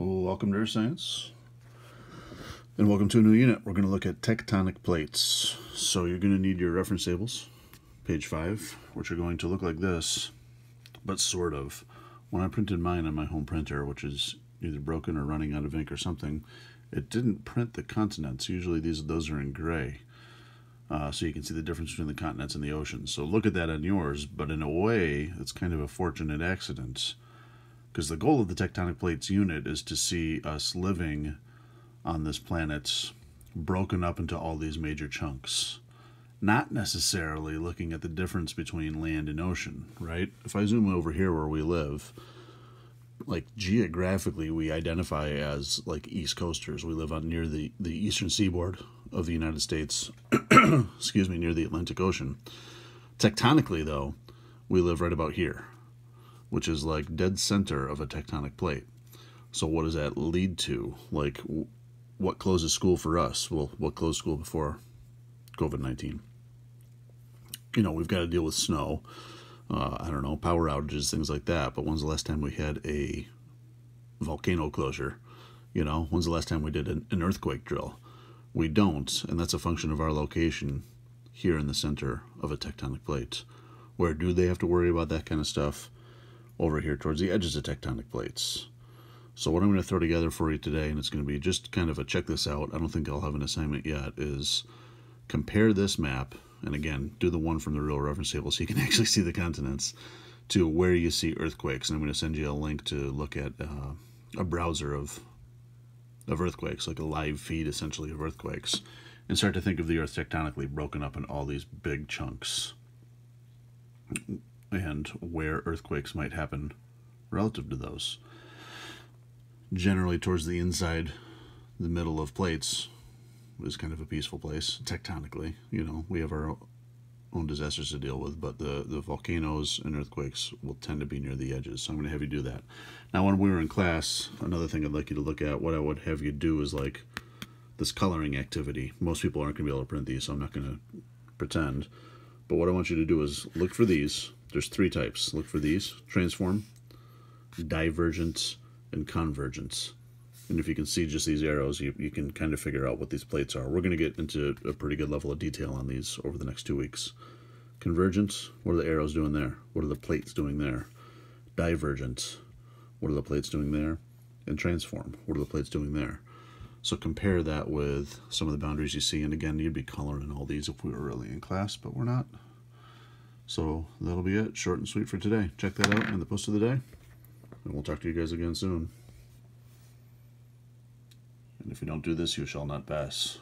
Welcome to Earth Science. And welcome to a new unit. We're going to look at tectonic plates. So you're going to need your reference tables, page 5, which are going to look like this, but sort of. When I printed mine on my home printer, which is either broken or running out of ink or something, it didn't print the continents. Usually these those are in gray. Uh, so you can see the difference between the continents and the oceans. So look at that on yours, but in a way, it's kind of a fortunate accident because the goal of the tectonic plates unit is to see us living on this planet broken up into all these major chunks. Not necessarily looking at the difference between land and ocean, right? If I zoom over here where we live, like geographically we identify as like east coasters we live on near the the eastern seaboard of the united states excuse me near the atlantic ocean tectonically though we live right about here which is like dead center of a tectonic plate. So what does that lead to? Like, what closes school for us? Well, what closed school before COVID-19? You know, we've got to deal with snow. Uh, I don't know, power outages, things like that. But when's the last time we had a volcano closure? You know, when's the last time we did an, an earthquake drill? We don't, and that's a function of our location here in the center of a tectonic plate. Where do they have to worry about that kind of stuff? over here towards the edges of tectonic plates. So what I'm going to throw together for you today, and it's going to be just kind of a check this out, I don't think I'll have an assignment yet, is compare this map, and again, do the one from the real reference table so you can actually see the continents, to where you see earthquakes. And I'm going to send you a link to look at uh, a browser of of earthquakes, like a live feed essentially of earthquakes, and start to think of the earth tectonically broken up in all these big chunks and where earthquakes might happen relative to those. Generally, towards the inside, the middle of plates is kind of a peaceful place tectonically. You know, we have our own disasters to deal with, but the, the volcanoes and earthquakes will tend to be near the edges. So I'm going to have you do that. Now, when we were in class, another thing I'd like you to look at, what I would have you do is like this coloring activity. Most people aren't going to be able to print these, so I'm not going to pretend. But what I want you to do is look for these there's three types. Look for these. Transform, divergence, and convergence. And if you can see just these arrows, you, you can kind of figure out what these plates are. We're going to get into a pretty good level of detail on these over the next two weeks. Convergence, what are the arrows doing there? What are the plates doing there? Divergence, what are the plates doing there? And transform, what are the plates doing there? So compare that with some of the boundaries you see. And again, you'd be coloring all these if we were really in class, but we're not. So that'll be it. Short and sweet for today. Check that out in the post of the day. And we'll talk to you guys again soon. And if you don't do this, you shall not pass.